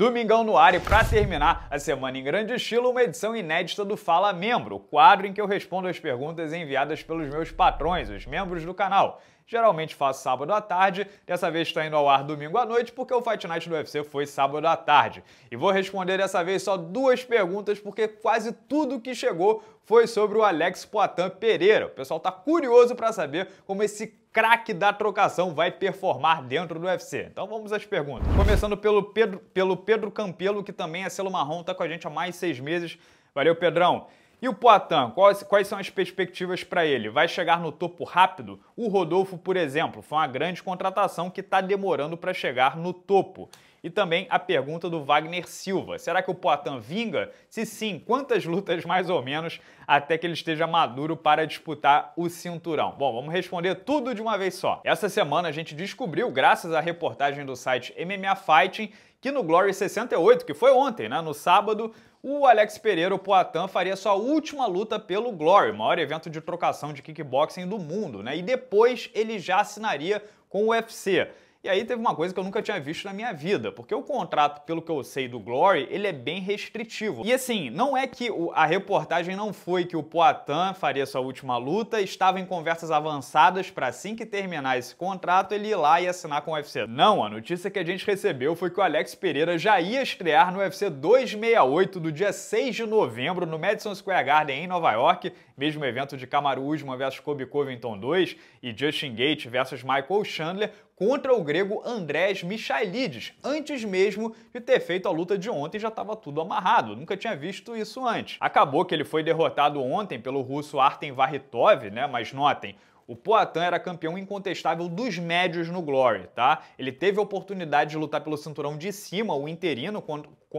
Domingão no ar e para terminar a semana em grande estilo, uma edição inédita do Fala Membro, o quadro em que eu respondo as perguntas enviadas pelos meus patrões, os membros do canal geralmente faço sábado à tarde, dessa vez está indo ao ar domingo à noite, porque o Fight Night do UFC foi sábado à tarde. E vou responder dessa vez só duas perguntas, porque quase tudo que chegou foi sobre o Alex Poitin Pereira. O pessoal tá curioso para saber como esse craque da trocação vai performar dentro do UFC. Então vamos às perguntas. Começando pelo Pedro, pelo Pedro Campelo, que também é selo marrom, tá com a gente há mais seis meses. Valeu, Pedrão. E o Poitin, quais, quais são as perspectivas para ele? Vai chegar no topo rápido? O Rodolfo, por exemplo, foi uma grande contratação que está demorando para chegar no topo. E também a pergunta do Wagner Silva: será que o Poitin vinga? Se sim, quantas lutas mais ou menos até que ele esteja maduro para disputar o cinturão? Bom, vamos responder tudo de uma vez só. Essa semana a gente descobriu, graças à reportagem do site MMA Fighting, que no Glory 68, que foi ontem, né, no sábado, o Alex Pereira, o Poitin, faria sua última luta pelo Glory, maior evento de trocação de kickboxing do mundo, né? E depois ele já assinaria com o UFC. E aí teve uma coisa que eu nunca tinha visto na minha vida, porque o contrato, pelo que eu sei do Glory, ele é bem restritivo. E assim, não é que a reportagem não foi que o Poitin faria sua última luta, estava em conversas avançadas para assim que terminar esse contrato, ele ir lá e assinar com o UFC. Não, a notícia que a gente recebeu foi que o Alex Pereira já ia estrear no UFC 268 do dia 6 de novembro no Madison Square Garden em Nova York, mesmo evento de Kamaru Usman versus Kobe Covington 2 e Justin Gate versus Michael Chandler, contra o grego Andrés Michailidis. antes mesmo de ter feito a luta de ontem, já estava tudo amarrado, nunca tinha visto isso antes. Acabou que ele foi derrotado ontem pelo russo Artem Varritov, né? Mas notem, o Poatan era campeão incontestável dos médios no Glory, tá? Ele teve a oportunidade de lutar pelo cinturão de cima, o interino,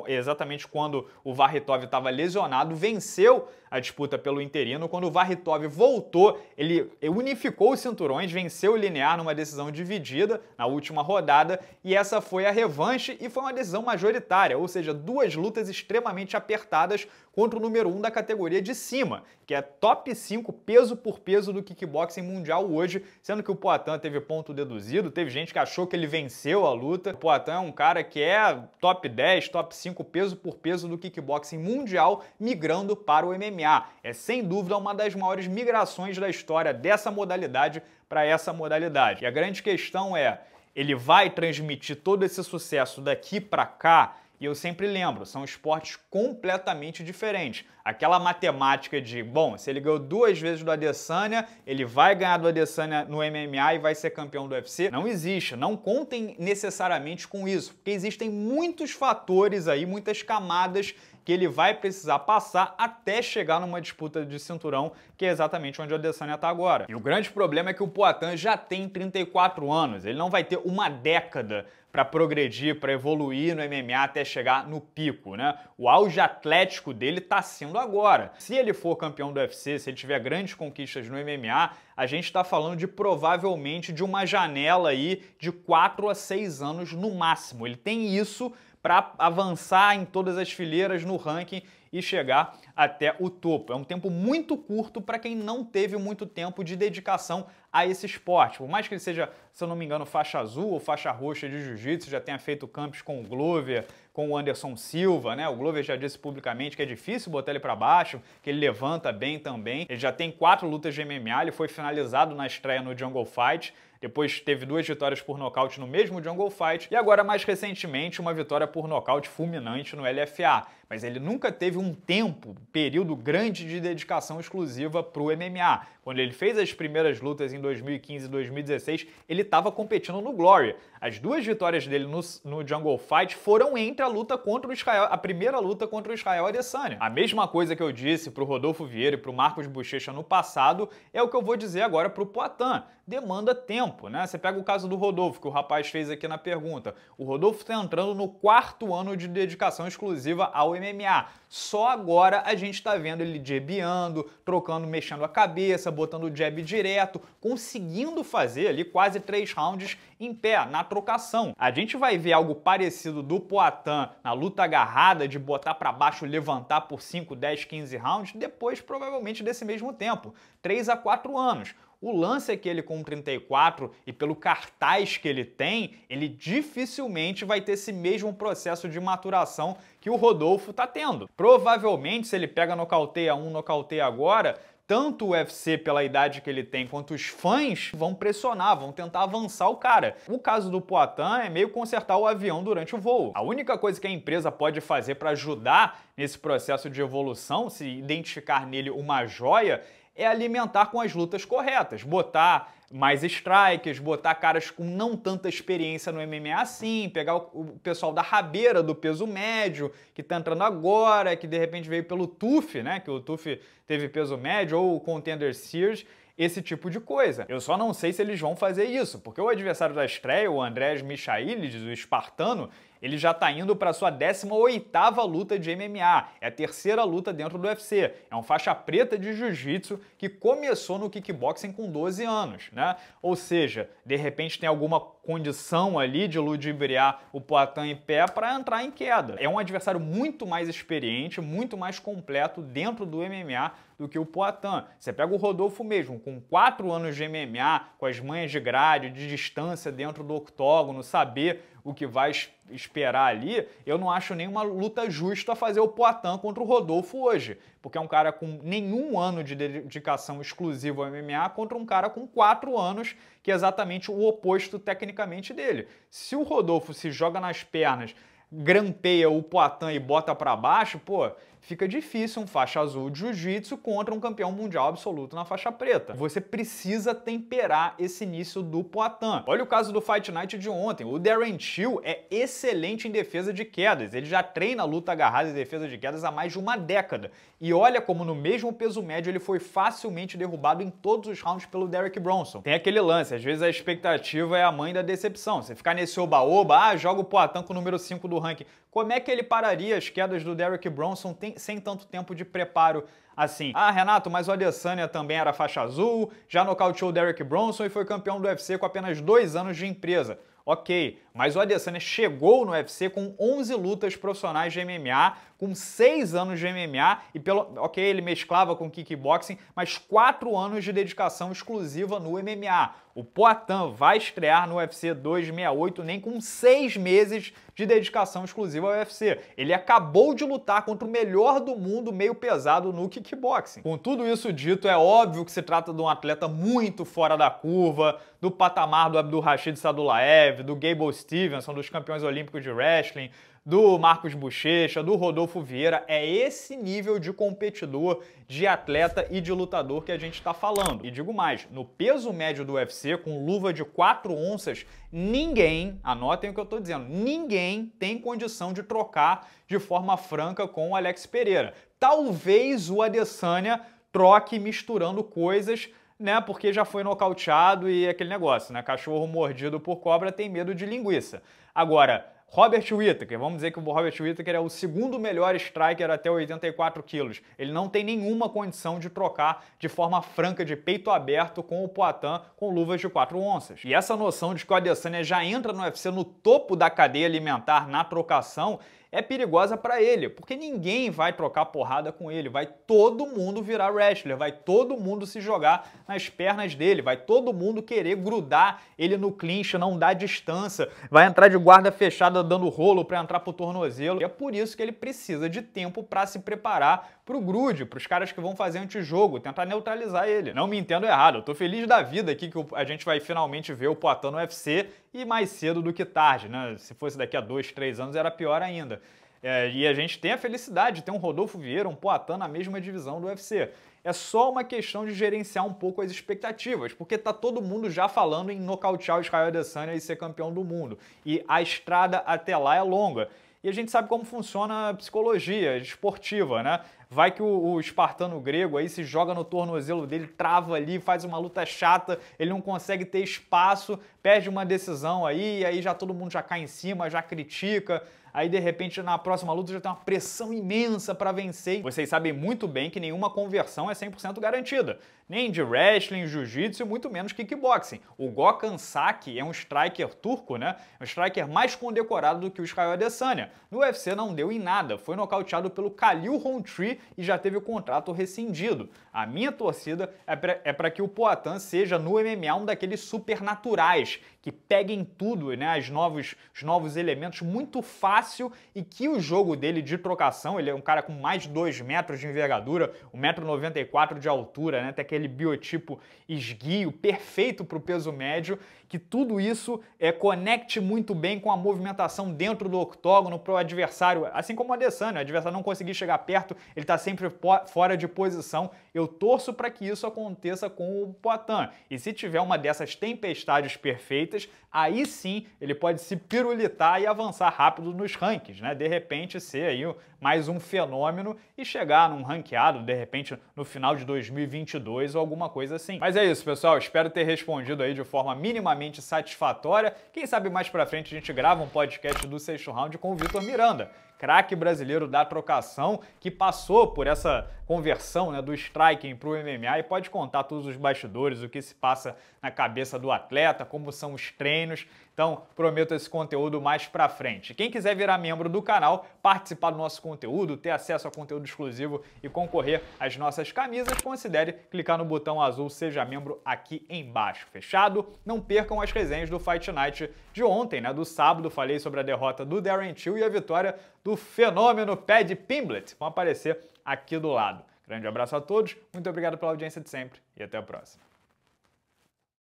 exatamente quando o Varritov estava lesionado, venceu a disputa pelo interino. Quando o Varritov voltou, ele unificou os cinturões, venceu o Linear numa decisão dividida na última rodada e essa foi a revanche e foi uma decisão majoritária, ou seja, duas lutas extremamente apertadas contra o número 1 um da categoria de cima, que é top 5 peso por peso do kickboxing mundial hoje, sendo que o Poatan teve ponto deduzido, teve gente que achou que ele venceu a luta. O Poatan é um cara que é top 10, top 5 5 peso por peso do kickboxing mundial migrando para o MMA. É sem dúvida uma das maiores migrações da história dessa modalidade para essa modalidade. E a grande questão é, ele vai transmitir todo esse sucesso daqui para cá? E eu sempre lembro, são esportes completamente diferentes. Aquela matemática de, bom, se ele ganhou duas vezes do Adesanya, ele vai ganhar do Adesanya no MMA e vai ser campeão do UFC, não existe. Não contem necessariamente com isso, porque existem muitos fatores aí, muitas camadas que ele vai precisar passar até chegar numa disputa de cinturão, que é exatamente onde o Adesanya está agora. E o grande problema é que o Poatan já tem 34 anos, ele não vai ter uma década para progredir, para evoluir no MMA até chegar no pico, né? O auge atlético dele está sendo agora. Se ele for campeão do UFC, se ele tiver grandes conquistas no MMA, a gente está falando de provavelmente de uma janela aí de 4 a 6 anos no máximo. Ele tem isso para avançar em todas as fileiras no ranking e chegar até o topo. É um tempo muito curto para quem não teve muito tempo de dedicação a esse esporte. Por mais que ele seja, se eu não me engano, faixa azul ou faixa roxa de jiu-jitsu, já tenha feito campos com o Glover, com o Anderson Silva, né? O Glover já disse publicamente que é difícil botar ele para baixo, que ele levanta bem também. Ele já tem quatro lutas de MMA, ele foi finalizado na estreia no Jungle Fight. Depois teve duas vitórias por nocaute no mesmo Jungle Fight e agora mais recentemente uma vitória por nocaute fulminante no LFA. Mas ele nunca teve um tempo, período grande de dedicação exclusiva para o MMA. Quando ele fez as primeiras lutas em 2015 e 2016, ele estava competindo no Glory. As duas vitórias dele no, no, Jungle Fight foram entre a luta contra o Israel, a primeira luta contra o Israel Adesanya. A mesma coisa que eu disse para o Rodolfo Vieira e para o Marcos Bochecha no passado é o que eu vou dizer agora para o Poitin. Demanda tempo, né? Você pega o caso do Rodolfo, que o rapaz fez aqui na pergunta. O Rodolfo está entrando no quarto ano de dedicação exclusiva ao MMA só agora a gente está vendo ele jabbeando, trocando, mexendo a cabeça, botando o jab direto, conseguindo fazer ali quase três rounds em pé, na trocação. A gente vai ver algo parecido do Poatan na luta agarrada, de botar para baixo, levantar por 5, 10, 15 rounds, depois provavelmente desse mesmo tempo, 3 a 4 anos. O lance é que ele com 34 e pelo cartaz que ele tem, ele dificilmente vai ter esse mesmo processo de maturação que o Rodolfo tá tendo. Provavelmente, se ele pega nocauteia um, nocauteia agora, tanto o UFC pela idade que ele tem, quanto os fãs vão pressionar, vão tentar avançar o cara. O caso do Poitin é meio consertar o avião durante o voo. A única coisa que a empresa pode fazer para ajudar nesse processo de evolução, se identificar nele uma joia, é alimentar com as lutas corretas, botar mais strikers, botar caras com não tanta experiência no MMA assim, pegar o pessoal da rabeira do peso médio, que tá entrando agora, que de repente veio pelo TUF, né, que o TUF teve peso médio, ou o Contender Sears, esse tipo de coisa. Eu só não sei se eles vão fazer isso, porque o adversário da estreia, o Andrés Michailides, o espartano, ele já está indo para sua 18ª luta de MMA, é a terceira luta dentro do UFC. É um faixa preta de jiu-jitsu que começou no kickboxing com 12 anos, né? Ou seja, de repente tem alguma condição ali de ludibriar o Poitin em pé para entrar em queda. É um adversário muito mais experiente, muito mais completo dentro do MMA do que o Poitin. Você pega o Rodolfo mesmo, com 4 anos de MMA, com as manhas de grade, de distância dentro do octógono, saber o que vai esperar ali, eu não acho nenhuma luta justa fazer o Poitin contra o Rodolfo hoje, porque é um cara com nenhum ano de dedicação exclusiva ao MMA contra um cara com quatro anos, que é exatamente o oposto tecnicamente dele. Se o Rodolfo se joga nas pernas, grampeia o Poitin e bota para baixo, pô, Fica difícil um faixa azul de jiu-jitsu contra um campeão mundial absoluto na faixa preta. Você precisa temperar esse início do Poitin. Olha o caso do Fight Night de ontem. O Darren Till é excelente em defesa de quedas. Ele já treina luta agarrada e defesa de quedas há mais de uma década. E olha como no mesmo peso médio ele foi facilmente derrubado em todos os rounds pelo Derek Bronson. Tem aquele lance, às vezes a expectativa é a mãe da decepção. Você ficar nesse oba-oba, ah, joga o Poitin com o número 5 do ranking. Como é que ele pararia as quedas do Derrick Bronson sem tanto tempo de preparo assim? Ah, Renato, mas o Adesanya também era faixa azul, já nocauteou o Derrick Bronson e foi campeão do UFC com apenas dois anos de empresa. Ok, mas o Adesanya chegou no UFC com 11 lutas profissionais de MMA, com 6 anos de MMA e pelo, OK, ele mesclava com kickboxing, mas 4 anos de dedicação exclusiva no MMA. O Poatan vai estrear no UFC 268 nem com 6 meses de dedicação exclusiva ao UFC. Ele acabou de lutar contra o melhor do mundo meio pesado no kickboxing. Com tudo isso dito, é óbvio que se trata de um atleta muito fora da curva, do patamar do Abdul Rashid Sadulaev, do Gable Stevenson, dos campeões olímpicos de wrestling, do Marcos Bochecha, do Rodolfo Vieira. É esse nível de competidor, de atleta e de lutador que a gente está falando. E digo mais, no peso médio do UFC, com luva de 4 onças, ninguém, anotem o que eu estou dizendo, ninguém tem condição de trocar de forma franca com o Alex Pereira. Talvez o Adesanya troque misturando coisas né? Porque já foi nocauteado e aquele negócio, né? Cachorro mordido por cobra tem medo de linguiça. Agora, Robert Whittaker, vamos dizer que o Robert Whittaker é o segundo melhor striker até 84 quilos. Ele não tem nenhuma condição de trocar de forma franca, de peito aberto, com o Poitin com luvas de 4 onças. E essa noção de que o Adesanya já entra no UFC no topo da cadeia alimentar na trocação é perigosa para ele, porque ninguém vai trocar porrada com ele, vai todo mundo virar wrestler, vai todo mundo se jogar nas pernas dele, vai todo mundo querer grudar ele no clinch, não dar distância, vai entrar de guarda fechada dando rolo para entrar pro tornozelo. E é por isso que ele precisa de tempo para se preparar pro grude, pros caras que vão fazer antijogo, tentar neutralizar ele. Não me entendo errado, eu tô feliz da vida aqui que a gente vai finalmente ver o Poitin no UFC e mais cedo do que tarde, né? Se fosse daqui a dois, três anos era pior ainda. É, e a gente tem a felicidade de ter um Rodolfo Vieira, um Poatan na mesma divisão do UFC. É só uma questão de gerenciar um pouco as expectativas, porque tá todo mundo já falando em nocautear o Israel Adesanya e ser campeão do mundo. E a estrada até lá é longa. E a gente sabe como funciona a psicologia esportiva, né? Vai que o, o espartano grego aí se joga no tornozelo dele, trava ali, faz uma luta chata, ele não consegue ter espaço, perde uma decisão aí, e aí já todo mundo já cai em cima, já critica aí de repente na próxima luta já tem uma pressão imensa para vencer. Vocês sabem muito bem que nenhuma conversão é 100% garantida nem de wrestling, jiu-jitsu e muito menos kickboxing. O Gokhan Saki é um striker turco, né? Um striker mais condecorado do que o Israel Adesanya. No UFC não deu em nada, foi nocauteado pelo Khalil Rountree e já teve o contrato rescindido. A minha torcida é para é que o Poatan seja no MMA um daqueles supernaturais que peguem tudo, né? As novos, os novos elementos muito fácil e que o jogo dele de trocação, ele é um cara com mais de 2 metros de envergadura, 1,94m de altura, né? Tem aquele aquele biotipo esguio perfeito para o peso médio, que tudo isso é, conecte muito bem com a movimentação dentro do octógono para o adversário, assim como o Adesanya, o adversário não conseguir chegar perto, ele está sempre fora de posição. Eu torço para que isso aconteça com o Poitin. E se tiver uma dessas tempestades perfeitas, aí sim ele pode se pirulitar e avançar rápido nos rankings, né? De repente ser aí mais um fenômeno e chegar num ranqueado, de repente no final de 2022 ou alguma coisa assim. Mas é isso, pessoal. Espero ter respondido aí de forma minimamente satisfatória. Quem sabe mais pra frente a gente grava um podcast do sexto round com o Vitor Miranda craque brasileiro da trocação, que passou por essa conversão né, do striking para o MMA e pode contar todos os bastidores, o que se passa na cabeça do atleta, como são os treinos. Então, prometo esse conteúdo mais para frente. Quem quiser virar membro do canal, participar do nosso conteúdo, ter acesso a conteúdo exclusivo e concorrer às nossas camisas, considere clicar no botão azul Seja Membro aqui embaixo. Fechado? Não percam as resenhas do Fight Night de ontem, né? Do sábado, falei sobre a derrota do Darren Till e a vitória do do fenômeno Pad Pimblet vão aparecer aqui do lado. Grande abraço a todos, muito obrigado pela audiência de sempre e até a próxima.